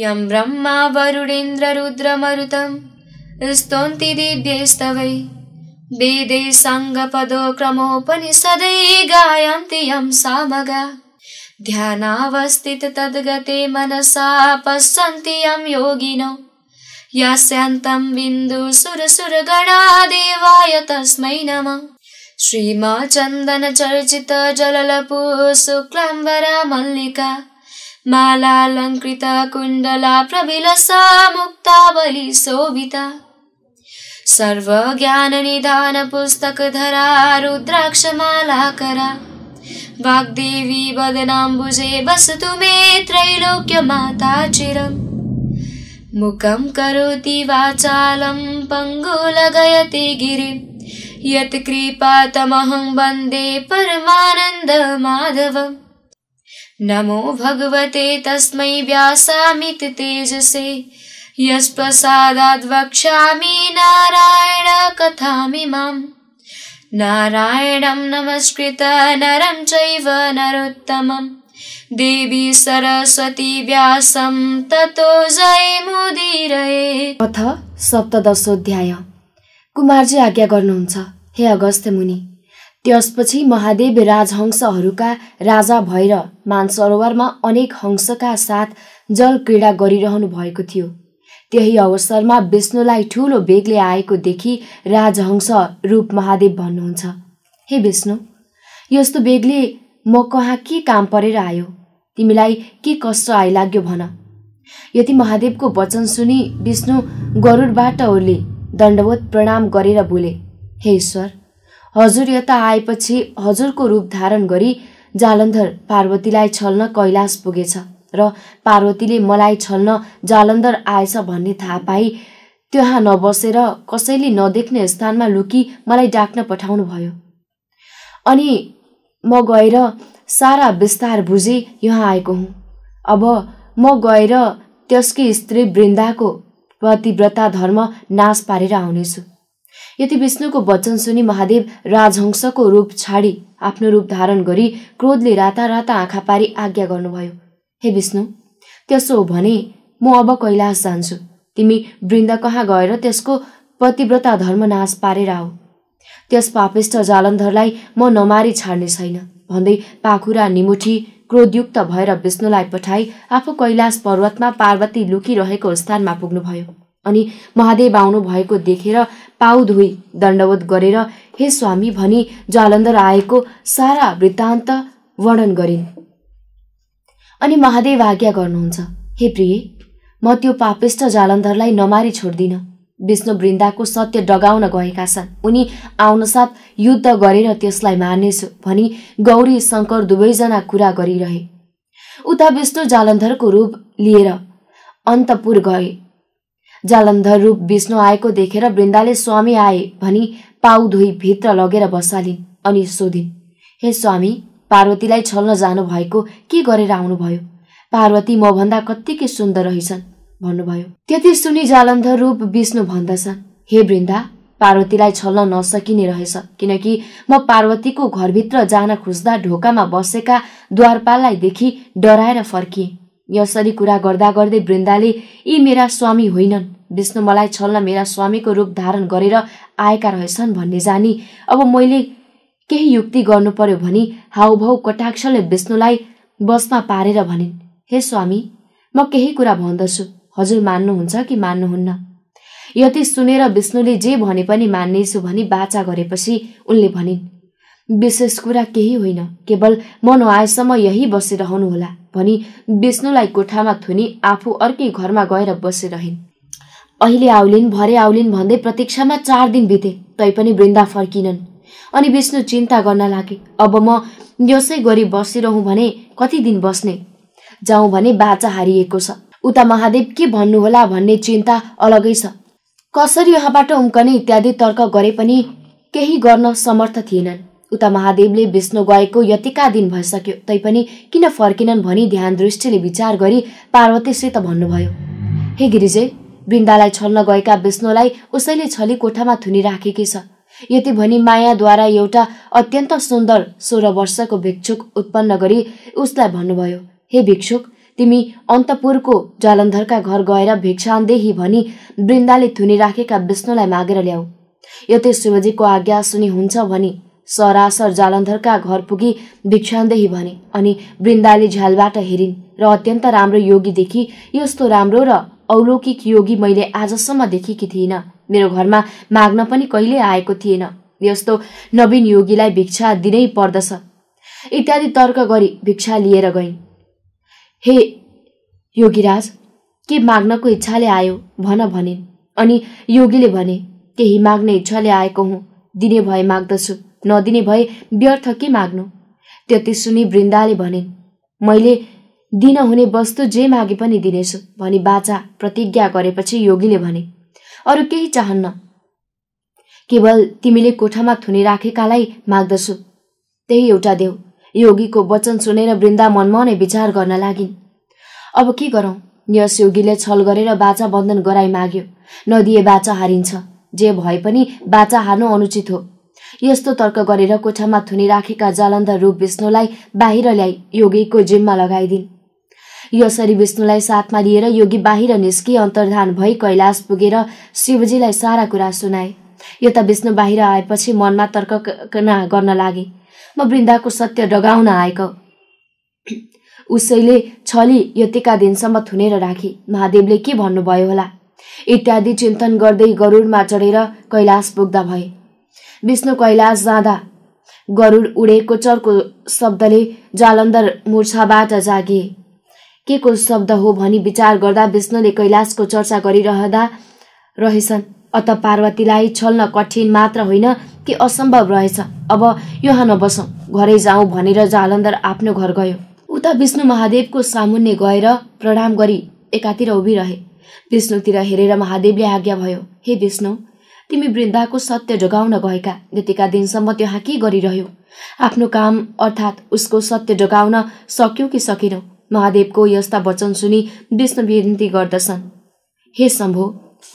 यं ब्रह्मा वरुडेन्द्ररुद्रमरुतं स्तोन्ति दिव्यैस्तवै वेदे क्रमोपनिषदै गायन्ति यं सामग ध्यानावस्थित तद्गते मनसा पश्यन्ति यं योगिनो यास्यन्तं देवाय तस्मै नमः श्रीमा जललपु वरा मल्लिका मालालङ्कृता कुण्डला प्रविलसा मुक्तावली शोभिता सर्वज्ञाननिधानपुस्तकधरा रुद्राक्षमालाकरा वाग्देवी वदनाम्बुजे वसतु मे त्रैलोक्यमाता चिरम् मुखं करोति वाचालं पङ्गुलगयति गिरिं यत्कृपातमहं वन्दे परमानन्दमाधवम् नमो भगवते तस्मै व्यासामिति तेजसे यस्प्रसादाद् वक्ष्यामि माम् नारायणं नमस्कृत नरं चैव नरोत्तमम् देवी सरस्वती व्यासं ततो जयमुदीरये अथ सप्तदशोऽध्याय कुमारजी आज्ञा गर्नुहुन्छ हे अगस्त्य मुनि त्यसपछि महादेव राजहंसहरूका राजा भएर मानसरोवरमा अनेक हंसका साथ जल क्रीडा गरिरहनु भएको थियो त्यही अवसरमा विष्णुलाई ठूलो बेगले आएको देखि राजहंस रूप महादेव भन्नुहुन्छ हे विष्णु यस्तो बेगले म कहाँ के काम परेर आयो तिमीलाई के कष्ट आइलाग्यो भन यति महादेवको वचन सुनि विष्णु गरुडबाट ओर्ले दण्डवत प्रणाम गरेर बोले हे ईश्वर हजुर यता आएपछि हजुरको रूप धारण गरी जालन्धर पार्वतीलाई छल्न कैलाश पुगेछ र पार्वतीले मलाई छल्न जालन्धर आएछ भन्ने थाहा पाई त्यहाँ नबसेर कसैले नदेख्ने स्थानमा लुकी मलाई डाक्न पठाउनु भयो अनि म गएर सारा विस्तार बुझे यहाँ आएको हुँ अब म गएर त्यसकी स्त्री वृन्दाको पतिव्रता धर्म नाश पारेर आउनेछु यति विष्णुको वचन सुनि महादेव राजहंसको रूप छाडी आफ्नो रूप धारण गरी क्रोधले राता राताराता आँखा पारी आज्ञा गर्नुभयो हे विष्णु त्यसो भने म अब कैलाश जान्छु तिमी वृन्द कहाँ गएर त्यसको पतिव्रता धर्मनाश पारेर आऊ त्यस पापिष्ट जालन्धरलाई म नमारी छाड्ने छैन भन्दै पाखुरा निमुठी क्रोधयुक्त भएर विष्णुलाई पठाई आफू कैलाश पर्वतमा पार्वती लुकिरहेको स्थानमा पुग्नुभयो अनि महादेव आउनु भएको देखेर पाउ धोई दण्डवत गरेर हे स्वामी भनी जालन्धर आएको सारा वृत्तान्त वर्णन गरिन् अनि महादेव आज्ञा गर्नुहुन्छ हे प्रिय म त्यो पापिष्ट जालन्धरलाई नमारी छोड्दिनँ विष्णु वृन्दाको सत्य डगाउन गएका छन् उनी आउनसाथ युद्ध गरेर त्यसलाई मार्नेछु भनी गौरी शङ्कर दुवैजना कुरा गरिरहे उता विष्णु जालन्धरको रूप लिएर अन्तपुर गए जालन्धर रूप विष्णु आएको देखेर वृन्दाले स्वामी आए भनी पाउ धोई भित्र लगेर बसालिन् अनि सोधिन् हे स्वामी पार्वतीलाई छल्न जानुभएको के गरेर आउनुभयो पार्वती म मभन्दा कत्तिकै सुन्दर रहेछन् भन्नुभयो त्यति सुनि जालन्धर रूप विष्णु भन्दछन् हे वृन्दा पार्वतीलाई छल्न नसकिने रहेछ किनकि म पार्वतीको घरभित्र जान खोज्दा ढोकामा बसेका द्वारपाललाई देखि डराएर फर्किएँ यसरी कुरा गर्दा गर्दै वृन्दाले यी मेरा स्वामी होइनन् विष्णु मलाई छल्न मेरा स्वामीको रूप धारण गरेर आएका रहेछन् भन्ने जानी अब मैले केही युक्ति गर्नु पर्यो भने हाउभाउ कटाक्षले विष्णुलाई बसमा पारेर भनिन् हे स्वामी म केही कुरा भन्दछु हजुर मान्नुहुन्छ कि मान्नुहुन्न यति सुनेर विष्णुले जे भने पनि मान्नेछु भनी बाचा गरेपछि उनले भनिन् विशेष कुरा केही होइन केवल म नआएसम्म यही बसिरहनुहोला होला भनी विष्णुलाई कोठामा थुनी आफू अर्कै घरमा गएर बसिरहन् अहिले आउलिन् भरे आउलिन् भन्दै प्रतीक्षामा चार दिन बिते तैपनि वृन्दा फर्किनन् अनि विष्णु चिन्ता गर्न लागे अब म यसै गरी बसिरहँ भने कति दिन बस्ने जाउँ भने बाचा हारिएको छ उता महादेव के भन्नुहोला भन्ने चिन्ता अलगै छ कसरी यहाँबाट उम्कने इत्यादि तर्क गरे पनि केही गर्न समर्थ थिएनन् उता महादेवले विष्णु गएको यतिका दिन भइसक्यो तैपनि किन फर्किनन् भनी ध्यान दृष्टिले विचार गरी पार्वतीसित भन्नुभयो हे गिरिजे वृन्दालाई छल्न गएका विष्णुलाई उसैले छली कोठामा थुनिराखेकी छ यति भनी मायाद्वारा एउटा अत्यन्त सुन्दर सोह्र वर्षको भिक्षुक उत्पन्न गरी उसलाई भन्नुभयो हे भिक्षुक तिमी अन्तपुरको जालन्धरका घर गएर भिक्षान्देही भनी वृन्दाले थुनिराखेका विष्णुलाई मागेर ल्याऊ यतै शिवजीको आज्ञा सुनि हुन्छ भनी सरासर जालन्धरका घर पुगी भिक्षान्देही भने अनि वृन्दाले झ्यालबाट हेरिन् र अत्यन्त राम्रो योगीदेखि यस्तो राम्रो र अलौकिक योगी मैले आजसम्म देखेकी थिइनँ मेरो घरमा माग्न पनि कहिले आएको थिएन यस्तो नवीन योगीलाई भिक्षा दिनै पर्दछ इत्यादि तर्क गरी भिक्षा लिएर गइन् हे योगीराज के माग्नको इच्छाले आयो भन भनिन् अनि योगीले भने केही माग्ने इच्छाले आएको हुँ दिने भए माग्दछु नदिने भए व्यर्थ के माग्नु त्यति सुनि वृन्दाले भनिन् मैले दिन हुने वस्तु जे मागे पनि दिनेछु भनी बाचा प्रतिज्ञा गरेपछि योगीले भने अरू केही चाहन्न केवल तिमीले कोठामा थुनी राखेकालाई माग्दछु त्यही एउटा देऊ योगीको वचन सुनेर वृन्दा मनमाउने विचार गर्न लागिन् अब के गरौँ यस योगीले छल गरेर बाचा बन्धन गराई माग्यो नदिए बाचा हारिन्छ जे भए पनि बाचा हार्नु अनुचित हो यस्तो तर्क गरेर कोठामा थुनिराखेका जलन्ध रूप विष्णुलाई बाहिर ल्याई योगीको जिम्मा लगाइदिन् यसरी विष्णुलाई साथमा लिएर योगी बाहिर निस्की अन्तर्धान भई कैलाश पुगेर शिवजीलाई सारा कुरा सुनाए यता विष्णु बाहिर आएपछि मनमा तर्क गर्न लागे म वृन्दाको सत्य डगाउन आएको उसैले छली यतिका दिनसम्म थुनेर राखी महादेवले के भन्नुभयो होला इत्यादि चिन्तन गर्दै गरुडमा चढेर कैलाश पुग्दा भए विष्णु कैलाश जाँदा गरुड उडेको चर्को शब्दले जालन्धर मुर्छाबाट जागे के को शब्द हो भनी विचार गर्दा विष्णुले कैलाशको चर्चा गरिरहँदा रहेछन् अत पार्वतीलाई छल्न कठिन मात्र होइन कि असम्भव रहेछ अब यहाँ नबसौँ घरै जाउँ भनेर जालन्धर आफ्नो घर गयो उता विष्णु महादेवको सामुन्ने गएर प्रणाम गरी एकातिर उभिरहे विष्णुतिर हेरेर महादेवले आज्ञा भयो हे विष्णु तिमी वृन्दाको सत्य जगाउन गएका यतिका दिनसम्म त्यहाँ के गरिरह्यो आफ्नो काम अर्थात् उसको सत्य जगाउन सक्यौ कि सकेनौ महादेवको यस्ता वचन सुनि विष्णु विन्ती गर्दछन् हे शम्भो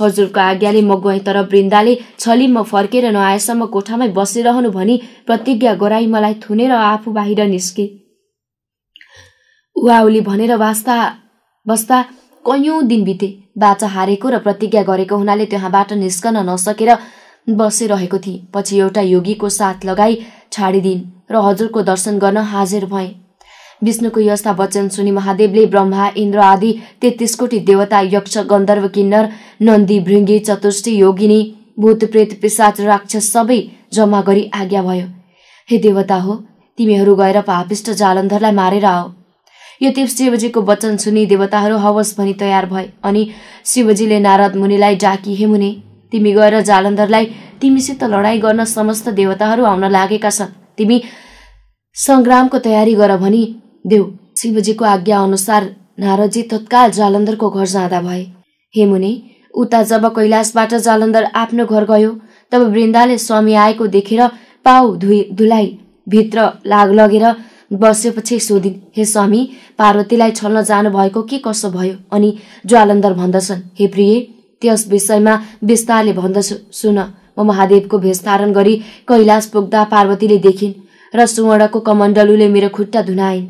हजुरको आज्ञाले म गएँ तर वृन्दाले छली म फर्केर नआएसम्म कोठामै बसिरहनु भनी प्रतिज्ञा गराई मलाई थुनेर आफू बाहिर निस्के वाउली भनेर वास्ता बस्दा कैयौँ दिन बिते बाचा हारेको र प्रतिज्ञा गरेको हुनाले त्यहाँबाट निस्कन नसकेर बसिरहेको थिएँ पछि एउटा योगीको साथ लगाई छाडिदिन् र हजुरको दर्शन गर्न हाजिर भएँ विष्णुको यस्ता वचन सुनि महादेवले ब्रह्मा इन्द्र आदि तेत्तिस कोटी देवता यक्ष गन्धर्व किन्नर नन्दी भृङ्गी चतुष्टी योगिनी भूत प्रेत पिसाच राक्षस सबै जम्मा गरी आज्ञा भयो हे देवता हो तिमीहरू गएर पापिष्ट जालन्धरलाई मारेर आऊ यो तिप शिवजीको वचन सुनि देवताहरू हवस् भनी तयार भए अनि शिवजीले नारद मुनिलाई डाकी हे मुनि तिमी गएर जालन्धरलाई तिमीसित लडाई गर्न समस्त देवताहरू आउन लागेका छन् तिमी सङ्ग्रामको तयारी गर भनी देऊ शिवजीको आज्ञा अनुसार नारदजी तत्काल जालन्धरको घर जाँदा भए हे मुनि उता जब कैलाशबाट जालन्धर आफ्नो घर गयो तब वृन्दाले स्वामी आएको देखेर पाउ धुई धुलाई भित्र लाग लगेर बसेपछि सोधिन् हे स्वामी पार्वतीलाई छल्न जानुभएको के कसो भयो अनि ज्वालन्दर भन्दछन् हे प्रिय त्यस विषयमा विस्तारले भन्दछु सुन म महादेवको भेष धारण गरी कैलाश पुग्दा पार्वतीले देखिन् र सुवर्णको कमण्डलुले मेरो खुट्टा धुनाइन्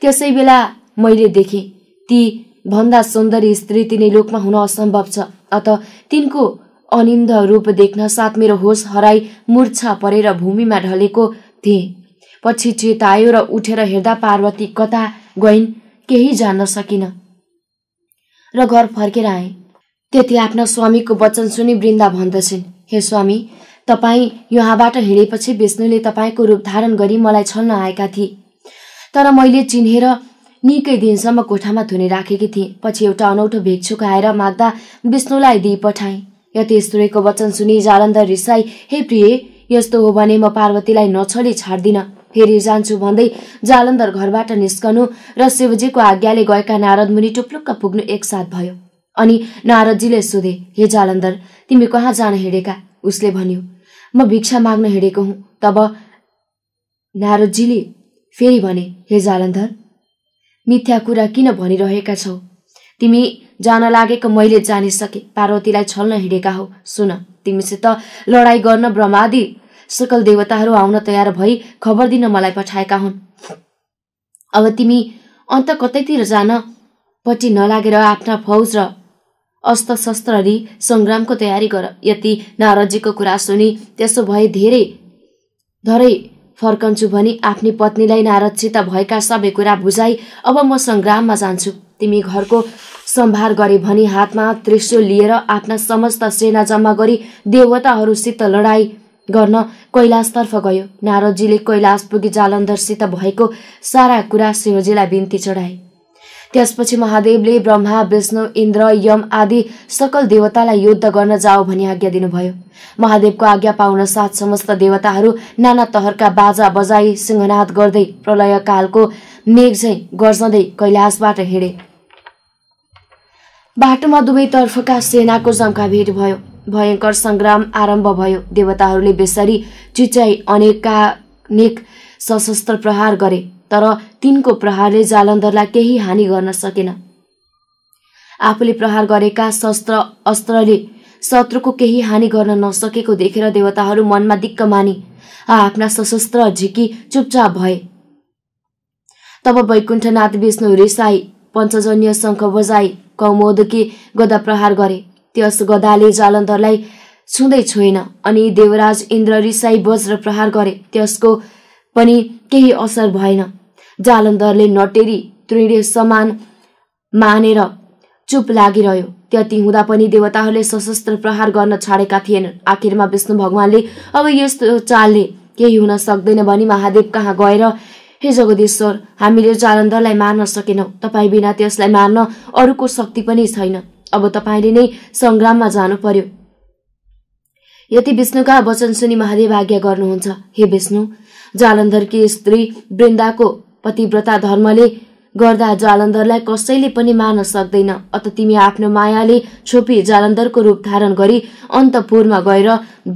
त्यसै बेला मैले देखेँ ती भन्दा सुन्दरी स्त्री तिनै लोकमा हुन असम्भव छ अत तिनको अनिन्द रूप देख्न साथ मेरो होस हराई मूर्छा परेर भूमिमा ढलेको थिएँ पछि चेत आयो र उठेर हेर्दा पार्वती कता गइन् केही जान्न सकिन र घर फर्केर आए त्यति आफ्ना स्वामीको वचन सुनि वृन्दा भन्दछिन् हे स्वामी तपाईँ यहाँबाट हिँडेपछि विष्णुले तपाईँको रूप धारण गरी मलाई छल्न आएका थिए तर मैले चिन्हेर निकै दिनसम्म कोठामा धुने राखेकी थिएँ पछि एउटा अनौठो भिक्षुक आएर माग्दा विष्णुलाई दिई पठाएँ यतेश्वरीको वचन सुनि जालन्धर रिसाई हे प्रिय यस्तो हो भने म पार्वतीलाई नछोडी छाड्दिनँ फेरि जान्छु भन्दै जालन्धर घरबाट निस्कनु र शिवजीको आज्ञाले गएका नारद मुनि टुप्लुक्क पुग्नु एकसाथ भयो अनि नारदजीले सोधे हे जालन्धर तिमी कहाँ जान हिँडेका उसले भन्यो म भिक्षा माग्न हिँडेको हुँ तब नारदजीले फेरि भने हे जालन्धर मिथ्या कुरा किन भनिरहेका छौ तिमी जान लागेको मैले जानिसके पार्वतीलाई छल्न हिँडेका हो सुन तिमीसित लडाइँ गर्न ब्रह्मादि सकल देवताहरू आउन तयार भई खबर दिन मलाई पठाएका हुन् अब तिमी अन्त कतैतिर जानपट्टि नलागेर आफ्ना फौज र अस्त्रशस्त्र शस्त्री सङ्ग्रामको तयारी गर यति नारदजीको कुरा सुनि त्यसो भए धेरै धरै फर्कन्छु भनी आफ्नी पत्नीलाई नारदसित भएका सबै कुरा बुझाई अब म सङ्ग्राममा जान्छु तिमी घरको सम्भार गरे भनी हातमा त्रिशूल लिएर आफ्ना समस्त सेना जम्मा गरी देवताहरूसित लडाई गर्न कैलाशतर्फ गयो नारदजीले कैलाश पुगी जालन्धरसित भएको सारा कुरा शिवजीलाई बिन्ती चढाए त्यसपछि महादेवले ब्रह्मा विष्णु इन्द्र यम आदि सकल देवतालाई युद्ध गर्न जाओ भनी आज्ञा दिनुभयो महादेवको आज्ञा पाउन साथ समस्त देवताहरू नाना तहरका बाजा बजाई सिंहनाद गर्दै प्रलयकालको मेघ झै गर्जँदै कैलाशबाट हिँडे बाटोमा दुवैतर्फका सेनाको जम्का भेट भयो भयङ्कर सङ्ग्राम आरम्भ भयो देवताहरूले बेसरी चिच्याई अनेकका सशस्त्र प्रहार गरे तर तिनको प्रहारले जालन्धरलाई केही हानि गर्न सकेन आफूले प्रहार गरेका शस्त्र अस्त्रले शत्रुको केही हानि गर्न नसकेको देखेर देवताहरू मनमा दिक्क माने आफ्ना सशस्त्र झिकी चुपचाप भए तब वैकुण्ठनाथ विष्णु रिसाई पञ्चजन्य शङ्ख बजाई कमोदकी गदा प्रहार गरे त्यस गदाले जालन्धरलाई छुँदै छुएन अनि देवराज इन्द्र रिसाई वज्र प्रहार गरे त्यसको पनि केही असर भएन जालन्धरले नटेरी त्रिणे समान मानेर चुप लागिरह्यो त्यति हुँदा पनि देवताहरूले सशस्त्र प्रहार गर्न छाडेका थिएन आखिरमा विष्णु भगवान्ले अब यस्तो चालले केही हुन सक्दैन भनी महादेव कहाँ गएर हे जगदीश्वर हामीले जालन्धरलाई मार्न सकेनौँ तपाईँ बिना त्यसलाई मार्न अरूको शक्ति पनि छैन अब तपाईँले नै सङ्ग्राममा जानु पर्यो यति विष्णुका वचन सुनि महादेव आज्ञा गर्नुहुन्छ हे विष्णु जालन्धरकी स्त्री वृन्दाको पतिव्रता धर्मले गर्दा जालन्धरलाई कसैले पनि मार्न सक्दैन अत तिमी आफ्नो मायाले छोपी जालन्धरको रूप धारण गरी अन्तपुरमा गएर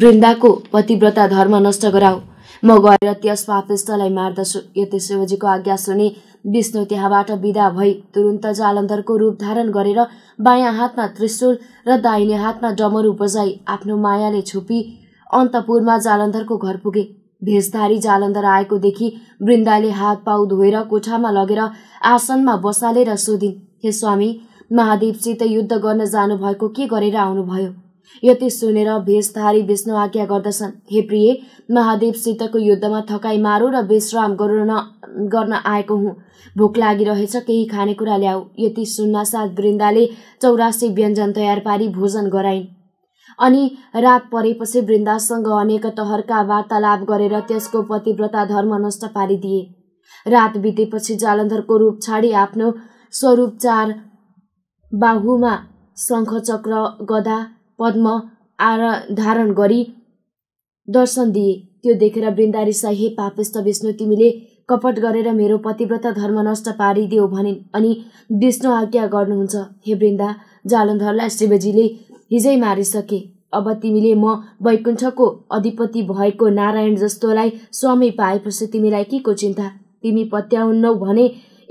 वृन्दाको पतिव्रता धर्म नष्ट गराऊ म गएर त्यस पापिष्टलाई मार्दछु यति शिवजीको आज्ञा सुने विष्णु त्यहाँबाट विदा भई तुरुन्त जालन्धरको रूप धारण गरेर बायाँ हातमा त्रिशूल र दाहिने हातमा डमरू बजाई आफ्नो मायाले छुपी अन्तपुरमा जालन्धरको घर पुगे भेषधारी जालन्धर आएको देखि वृन्दाले हात पाउ धोएर कोठामा लगेर आसनमा बसालेर सोधिन् हे स्वामी महादेवसित युद्ध गर्न जानुभएको के गरेर आउनुभयो यति सुनेर भेषधारी विष्णु आज्ञा गर्दछन् हे प्रिय महादेवसितको युद्धमा थकाइ मारो र विश्राम गर्न गर्न आएको हुँ भोक लागिरहेछ केही खानेकुरा ल्याऊ यति सुन्नासाथ वृन्दाले चौरासी व्यञ्जन तयार पारी भोजन गराइन् अनि रात परेपछि वृन्दासँग अनेक तहरका वार्तालाप गरेर त्यसको पतिव्रता धर्म नष्ट पारिदिए रात बितेपछि जालन्धरको रूप छाडी आफ्नो स्वरूप चार बाहुमा शङ्खचक्र गदा पद्म आरा धारण गरी दर्शन दिए त्यो देखेर वृन्दारी हे पापेस्त विष्णु तिमीले कपट गरेर मेरो पतिव्रत धर्म नष्ट पारिदियो भनिन् अनि विष्णु आज्ञा गर्नुहुन्छ हे वृन्दा जालन्धरलाई शिवजीले हिजै मारिसके अब तिमीले म वैकुण्ठको अधिपति भएको नारायण जस्तोलाई स्वामी पाएपछि तिमीलाई के को चिन्ता तिमी पत्याउन्नौ भने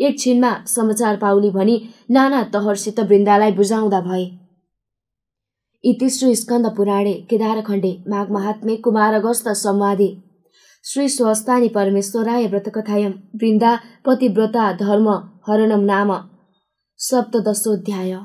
एकछिनमा समाचार पाउली भनी नाना तहरसित वृन्दालाई बुझाउँदा भए इति श्री स्कन्द पुराणे केदारखण्डे माघ महात्मे अगस्त संवादे श्री स्वस्तानी परमेश्वराय व्रतकथायम वृन्दा पतिव्रता धर्म हरणम नाम सप्तदशोध्याय